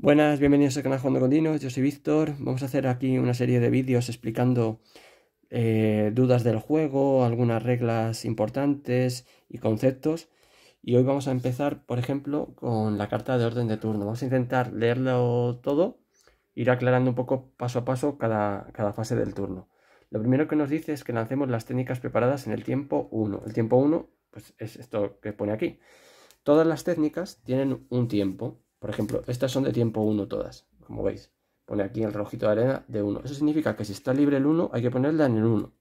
Buenas, bienvenidos al canal Juan de yo soy Víctor. Vamos a hacer aquí una serie de vídeos explicando eh, dudas del juego, algunas reglas importantes y conceptos. Y hoy vamos a empezar, por ejemplo, con la carta de orden de turno. Vamos a intentar leerlo todo, ir aclarando un poco paso a paso cada, fase del turno. Lo primero que nos dice es que lancemos las técnicas preparadas en el tiempo 1. El tiempo 1 pues es esto que pone aquí. Todas las técnicas tienen un tiempo por ejemplo, estas son de tiempo 1 todas, como veis. Pone aquí el rojito de arena de 1. Eso significa que si está libre el 1, hay que ponerla en el 1.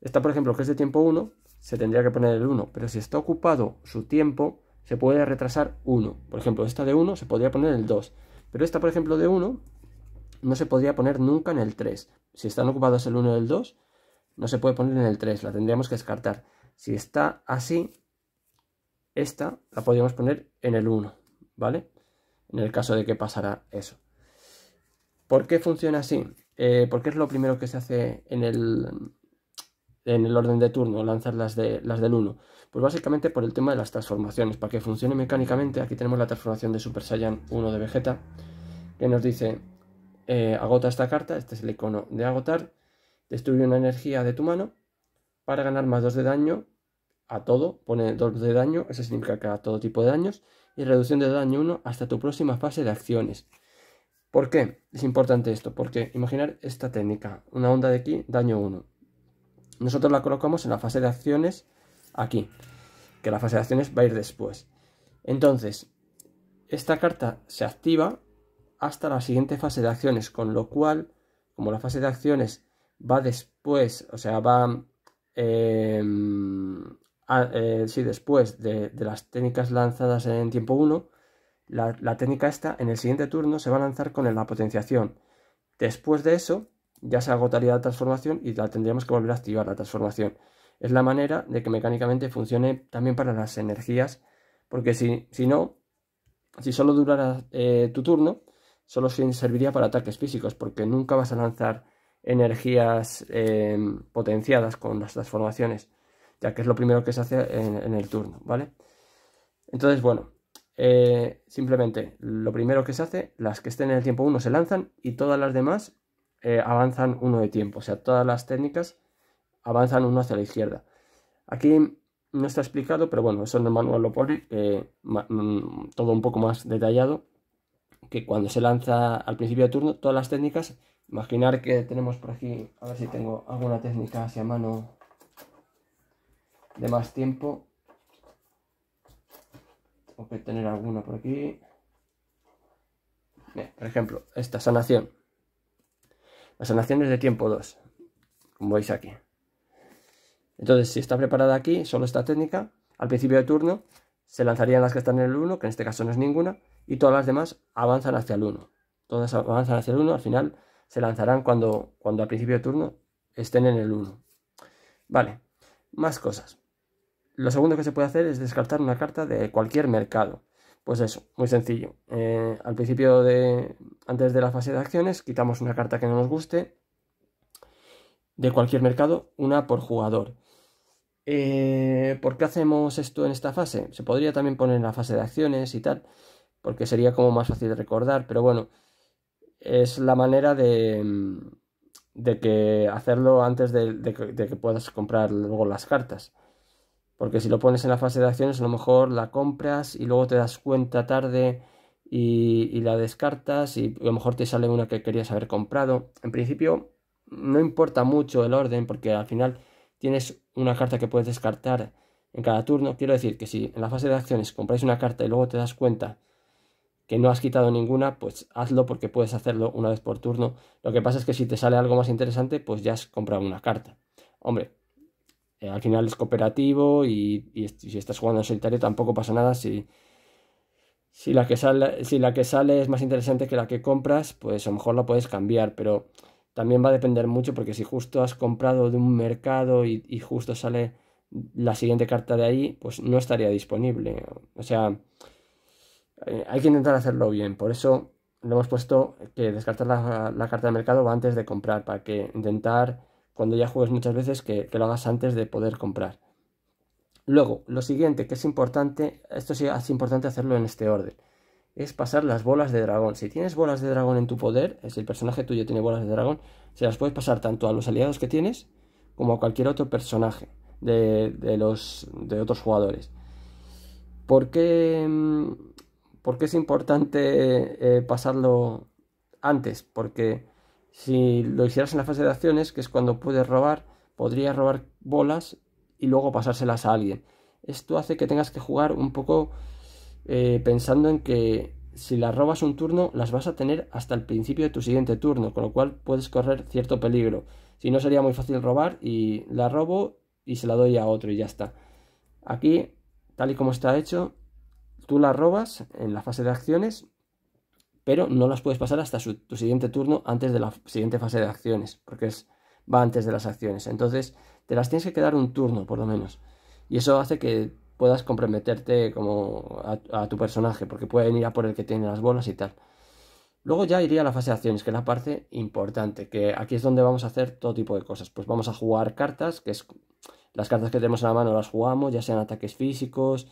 Esta, por ejemplo, que es de tiempo 1, se tendría que poner el 1. Pero si está ocupado su tiempo, se puede retrasar 1. Por ejemplo, esta de 1 se podría poner el 2. Pero esta, por ejemplo, de 1 no se podría poner nunca en el 3. Si están ocupados el 1 y el 2, no se puede poner en el 3. La tendríamos que descartar. Si está así, esta la podríamos poner en el 1. ¿vale? En el caso de que pasara eso. ¿Por qué funciona así? Eh, porque es lo primero que se hace en el, en el orden de turno, lanzar las, de, las del 1. Pues básicamente por el tema de las transformaciones. Para que funcione mecánicamente, aquí tenemos la transformación de Super Saiyan 1 de Vegeta, que nos dice, eh, agota esta carta, este es el icono de agotar, destruye una energía de tu mano para ganar más 2 de daño a todo, pone 2 de daño, eso significa que a todo tipo de daños, y reducción de daño 1 hasta tu próxima fase de acciones. ¿Por qué? Es importante esto, porque imaginar esta técnica, una onda de aquí, daño 1. Nosotros la colocamos en la fase de acciones aquí, que la fase de acciones va a ir después. Entonces, esta carta se activa hasta la siguiente fase de acciones, con lo cual, como la fase de acciones va después, o sea, va em, eh, si después de, las técnicas lanzadas en tiempo 1, la, técnica esta en el siguiente turno se va a lanzar con la potenciación. Después de eso ya se agotaría la transformación y la tendríamos que volver a activar la transformación. Es la manera de que mecánicamente funcione también para las energías, porque si, no, si solo durara eh, tu turno, solo serviría para ataques físicos, porque nunca vas a lanzar energías eh, potenciadas con las transformaciones ya que es lo primero que se hace en, el turno, ¿vale? Entonces, bueno, eh, simplemente lo primero que se hace, las que estén en el tiempo 1 se lanzan y todas las demás eh, avanzan uno de tiempo, o sea, todas las técnicas avanzan uno hacia la izquierda. Aquí no está explicado, pero bueno, eso en el manual lo pone, eh, mm, todo un poco más detallado, que cuando se lanza al principio de turno, todas las técnicas, imaginar que tenemos por aquí, a ver si tengo alguna técnica hacia mano de más tiempo. Tengo que tener alguna por aquí. por ejemplo, esta sanación. La sanación es de tiempo 2, como veis aquí. Entonces, si está preparada aquí, solo esta técnica, al principio de turno, se lanzarían las que están en el 1, que en este caso no es ninguna, y todas las demás avanzan hacia el 1. Todas avanzan hacia el 1, al final se lanzarán cuando, cuando al principio de turno estén en el 1. Vale, más cosas. Lo segundo que se puede hacer es descartar una carta de cualquier mercado. Pues eso, muy sencillo. Eh, al principio de. antes de la fase de acciones, quitamos una carta que no nos guste. De cualquier mercado, una por jugador. Eh, ¿Por qué hacemos esto en esta fase? Se podría también poner en la fase de acciones y tal, porque sería como más fácil de recordar, pero bueno, es la manera de, que hacerlo antes de que puedas comprar luego las cartas. Porque si lo pones en la fase de acciones, a lo mejor la compras y luego te das cuenta tarde y, la descartas y a lo mejor te sale una que querías haber comprado. En principio, no importa mucho el orden porque al final tienes una carta que puedes descartar en cada turno. Quiero decir que si en la fase de acciones compráis una carta y luego te das cuenta que no has quitado ninguna, pues hazlo porque puedes hacerlo una vez por turno. Lo que pasa es que si te sale algo más interesante, pues ya has comprado una carta. Hombre, eh, al final es cooperativo y, si estás jugando en solitario tampoco pasa nada si, si, la que sale, si la que sale es más interesante que la que compras, pues a lo mejor la puedes cambiar, pero también va a depender mucho porque si justo has comprado de un mercado y, justo sale la siguiente carta de ahí, pues no estaría disponible. O sea, eh, hay que intentar hacerlo bien. Por eso le hemos puesto que descartar la, la, carta de mercado va antes de comprar, para que intentar cuando ya juegues muchas veces que, lo hagas antes de poder comprar. Luego, lo siguiente que es importante, esto sí es importante hacerlo en este orden, es pasar las bolas de dragón. Si tienes bolas de dragón en tu poder, es el personaje tuyo tiene bolas de dragón, se las puedes pasar tanto a los aliados que tienes como a cualquier otro personaje de, los, de otros jugadores. ¿Por qué, mm, por qué es importante eh, pasarlo antes? Porque si lo hicieras en la fase de acciones, que es cuando puedes robar, podrías robar bolas y luego pasárselas a alguien. Esto hace que tengas que jugar un poco eh, pensando en que si las robas un turno, las vas a tener hasta el principio de tu siguiente turno, con lo cual puedes correr cierto peligro. Si no, sería muy fácil robar y la robo y se la doy a otro y ya está. Aquí, tal y como está hecho, tú la robas en la fase de acciones pero no las puedes pasar hasta tu siguiente turno antes de la siguiente fase de acciones, porque es, va antes de las acciones. Entonces, te las tienes que quedar un turno, por lo menos. Y eso hace que puedas comprometerte como a, tu personaje, porque pueden ir a por el que tiene las bolas y tal. Luego ya iría a la fase de acciones, que es la parte importante, que aquí es donde vamos a hacer todo tipo de cosas. Pues vamos a jugar cartas, que es las cartas que tenemos en la mano las jugamos, ya sean ataques físicos,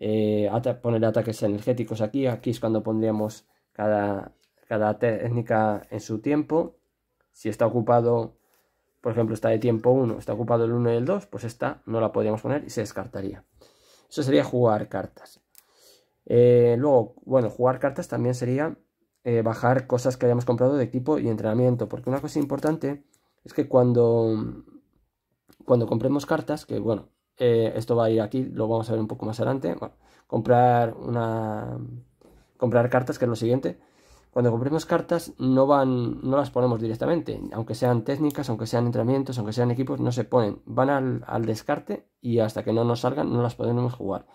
eh, poner ataques energéticos aquí, aquí es cuando pondríamos cada, cada técnica en su tiempo. Si está ocupado, por ejemplo, está de tiempo 1, está ocupado el 1 y el 2, pues esta no la podríamos poner y se descartaría. Eso sería jugar cartas. Eh, luego, bueno, jugar cartas también sería eh, bajar cosas que hayamos comprado de equipo y entrenamiento, porque una cosa importante es que cuando, cuando compremos cartas, que bueno, eh, esto va a ir aquí, lo vamos a ver un poco más adelante, comprar una comprar cartas, que es lo siguiente. Cuando compremos cartas no van, no las ponemos directamente, aunque sean técnicas, aunque sean entrenamientos, aunque sean equipos, no se ponen, van al, descarte y hasta que no nos salgan no las podremos jugar.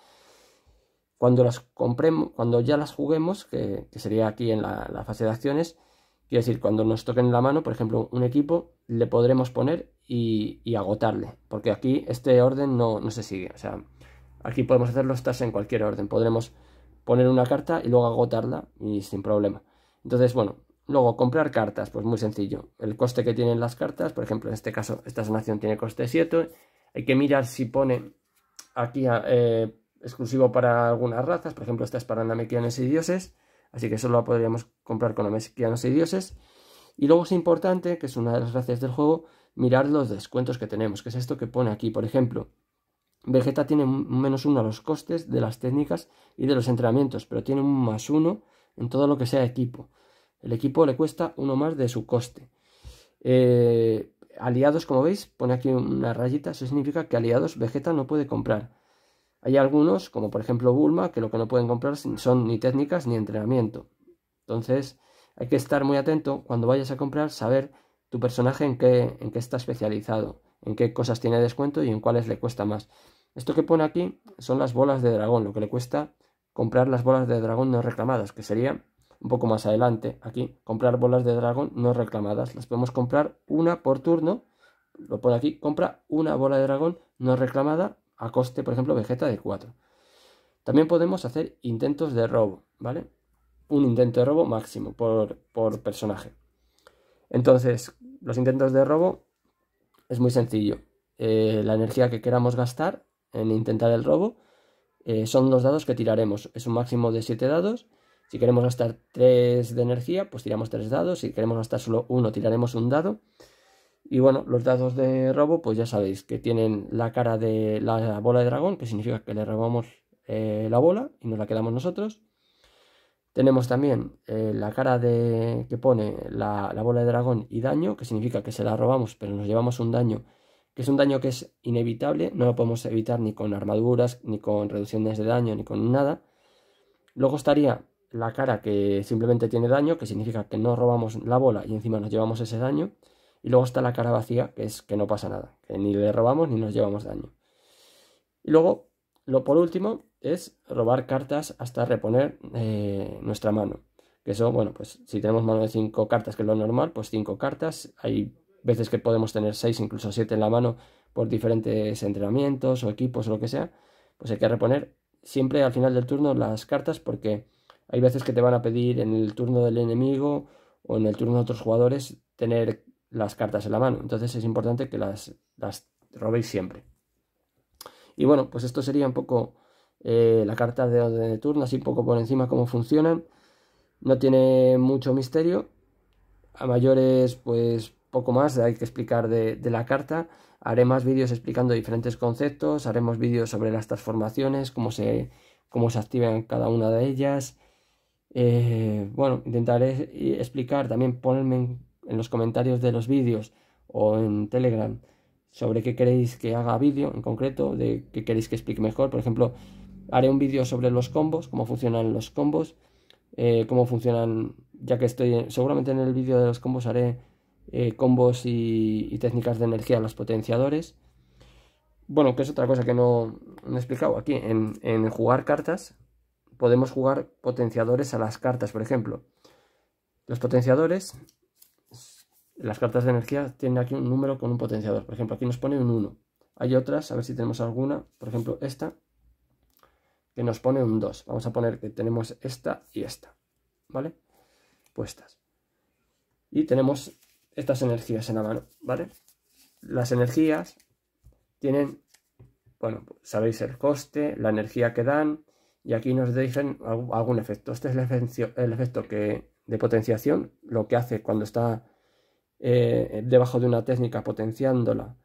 Cuando las compremos, cuando ya las juguemos, que, sería aquí en la, fase de acciones, Quiero decir, cuando nos toquen la mano, por ejemplo, un equipo, le podremos poner y, agotarle. Porque aquí este orden no, no, se sigue. O sea, aquí podemos hacer los en cualquier orden. Podremos poner una carta y luego agotarla y sin problema. Entonces, bueno, luego comprar cartas, pues muy sencillo. El coste que tienen las cartas, por ejemplo, en este caso, esta sanación tiene coste 7. Hay que mirar si pone aquí ah, eh, exclusivo para algunas razas, por ejemplo, esta es para namequianos y dioses, así que solo lo podríamos comprar con namequianos y dioses. Y luego es importante, que es una de las gracias del juego, mirar los descuentos que tenemos, que es esto que pone aquí, por ejemplo, Vegeta tiene un menos uno a los costes de las técnicas y de los entrenamientos, pero tiene un más uno en todo lo que sea equipo. El equipo le cuesta uno más de su coste. Eh, aliados, como veis, pone aquí una rayita, eso significa que aliados Vegeta no puede comprar. Hay algunos, como por ejemplo Bulma, que lo que no pueden comprar son ni técnicas ni entrenamiento. Entonces, hay que estar muy atento cuando vayas a comprar, saber tu personaje en qué, en qué está especializado, en qué cosas tiene descuento y en cuáles le cuesta más. Esto que pone aquí son las bolas de dragón, lo que le cuesta comprar las bolas de dragón no reclamadas, que sería un poco más adelante aquí, comprar bolas de dragón no reclamadas. Las podemos comprar una por turno, lo pone aquí, compra una bola de dragón no reclamada a coste, por ejemplo, vegeta de 4. También podemos hacer intentos de robo, ¿vale? Un intento de robo máximo por, personaje. Entonces, los intentos de robo es muy sencillo. Eh, la energía que queramos gastar en intentar el robo, eh, son los dados que tiraremos. Es un máximo de 7 dados. Si queremos gastar 3 de energía, pues tiramos 3 dados. Si queremos gastar solo 1 tiraremos un dado. Y bueno, los dados de robo, pues ya sabéis que tienen la cara de la bola de dragón, que significa que le robamos eh, la bola y nos la quedamos nosotros. Tenemos también eh, la cara de, que pone la, bola de dragón y daño, que significa que se la robamos, pero nos llevamos un daño que es un daño que es inevitable, no lo podemos evitar ni con armaduras, ni con reducciones de daño, ni con nada. Luego estaría la cara que simplemente tiene daño, que significa que no robamos la bola y encima nos llevamos ese daño. Y luego está la cara vacía, que es que no pasa nada, que ni le robamos ni nos llevamos daño. Y luego, lo por último, es robar cartas hasta reponer eh, nuestra mano. Que eso, bueno, pues si tenemos mano de 5 cartas, que es lo normal, pues 5 cartas. Hay veces que podemos tener 6, incluso 7 en la mano por diferentes entrenamientos o equipos o lo que sea, pues hay que reponer siempre al final del turno las cartas porque hay veces que te van a pedir en el turno del enemigo o en el turno de otros jugadores tener las cartas en la mano. Entonces es importante que las, robéis siempre. Y bueno, pues esto sería un poco eh, la carta de orden de turno, así un poco por encima cómo funcionan. No tiene mucho misterio. A mayores, pues poco más hay que explicar de, la carta. Haré más vídeos explicando diferentes conceptos, haremos vídeos sobre las transformaciones, cómo se, cómo se activan cada una de ellas. Eh, bueno, intentaré explicar también, ponerme en, los comentarios de los vídeos o en Telegram sobre qué queréis que haga vídeo en concreto, de qué queréis que explique mejor. Por ejemplo, haré un vídeo sobre los combos, cómo funcionan los combos, eh, cómo funcionan, ya que estoy, seguramente en el vídeo de los combos haré eh, combos y, técnicas de energía a los potenciadores. Bueno, que es otra cosa que no, he explicado aquí. En, en, jugar cartas podemos jugar potenciadores a las cartas, por ejemplo. Los potenciadores, las cartas de energía tienen aquí un número con un potenciador. Por ejemplo, aquí nos pone un 1. Hay otras, a ver si tenemos alguna. Por ejemplo, esta, que nos pone un 2. Vamos a poner que tenemos esta y esta. ¿Vale? Puestas. Y tenemos estas energías en la mano, ¿vale? Las energías tienen, bueno, sabéis el coste, la energía que dan, y aquí nos dicen algún efecto. Este es el, efecto, que, de potenciación, lo que hace cuando está eh, debajo de una técnica potenciándola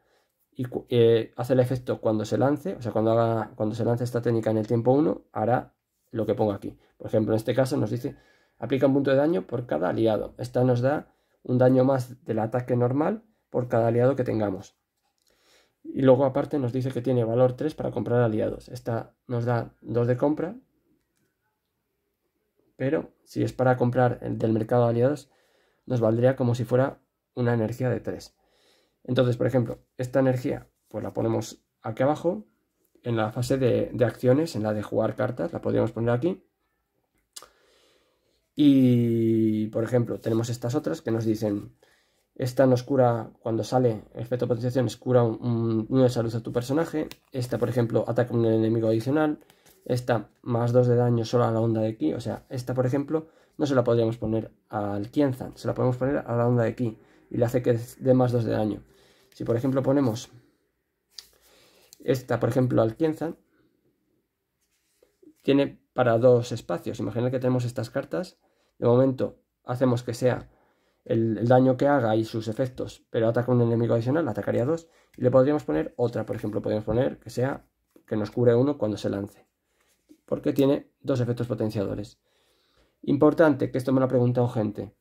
y eh, hace el efecto cuando se lance, o sea, cuando, haga, cuando se lance esta técnica en el tiempo 1, hará lo que pongo aquí. Por ejemplo, en este caso nos dice, aplica un punto de daño por cada aliado. Esta nos da un daño más del ataque normal por cada aliado que tengamos. Y luego aparte nos dice que tiene valor 3 para comprar aliados. Esta nos da 2 de compra, pero si es para comprar del mercado de aliados, nos valdría como si fuera una energía de 3. Entonces, por ejemplo, esta energía pues la ponemos aquí abajo, en la fase de acciones, en la de jugar cartas, la podríamos poner aquí. Y, por ejemplo, tenemos estas otras que nos dicen, esta nos cura, cuando sale efecto potenciación, es cura un, un, de salud a tu personaje. Esta, por ejemplo, ataca un enemigo adicional. Esta, más 2 de daño solo a la onda de ki. O sea, esta, por ejemplo, no se la podríamos poner al Kienzan, se la podemos poner a la onda de ki. Y le hace que dé más 2 de daño. Si, por ejemplo, ponemos esta, por ejemplo, al Kienzan, tiene para dos espacios. Imagina que tenemos estas cartas de momento, hacemos que sea el, daño que haga y sus efectos, pero ataca un enemigo adicional, atacaría dos, y le podríamos poner otra, por ejemplo, podemos poner que sea que nos cure uno cuando se lance, porque tiene dos efectos potenciadores. Importante, que esto me lo ha preguntado gente.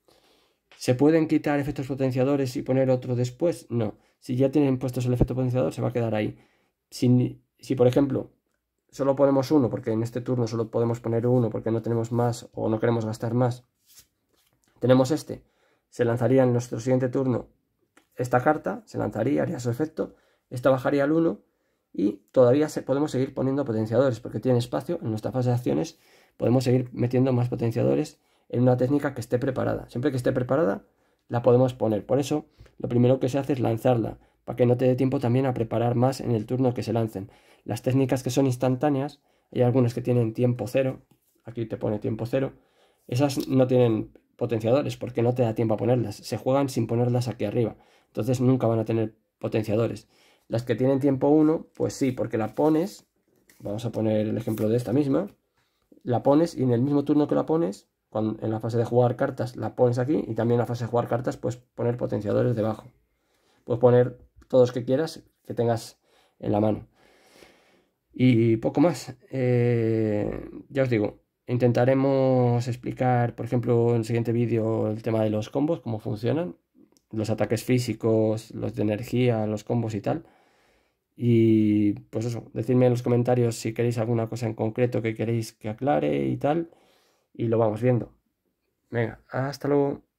¿Se pueden quitar efectos potenciadores y poner otro después? No. Si ya tienen puestos el efecto potenciador, se va a quedar ahí. si por ejemplo, solo ponemos uno, porque en este turno solo podemos poner uno, porque no tenemos más o no queremos gastar más, tenemos este, se lanzaría en nuestro siguiente turno esta carta, se lanzaría, haría su efecto, esta bajaría al 1 y todavía se, podemos seguir poniendo potenciadores, porque tiene espacio en nuestra fase de acciones, podemos seguir metiendo más potenciadores en una técnica que esté preparada. Siempre que esté preparada, la podemos poner. Por eso, lo primero que se hace es lanzarla, para que no te dé tiempo también a preparar más en el turno que se lancen. Las técnicas que son instantáneas, hay algunas que tienen tiempo cero, aquí te pone tiempo cero, esas no tienen potenciadores porque no te da tiempo a ponerlas, se juegan sin ponerlas aquí arriba, entonces nunca van a tener potenciadores. Las que tienen tiempo 1, pues sí, porque la pones, vamos a poner el ejemplo de esta misma, la pones y en el mismo turno que la pones, en la fase de jugar cartas la pones aquí y también en la fase de jugar cartas puedes poner potenciadores debajo. Puedes poner todos que quieras que tengas en la mano. Y poco más. Eh, ya os digo, intentaremos explicar, por ejemplo, en el siguiente vídeo el tema de los combos, cómo funcionan, los ataques físicos, los de energía, los combos y tal. Y pues eso, decidme en los comentarios si queréis alguna cosa en concreto que queréis que aclare y tal. Y lo vamos viendo. Venga, hasta luego.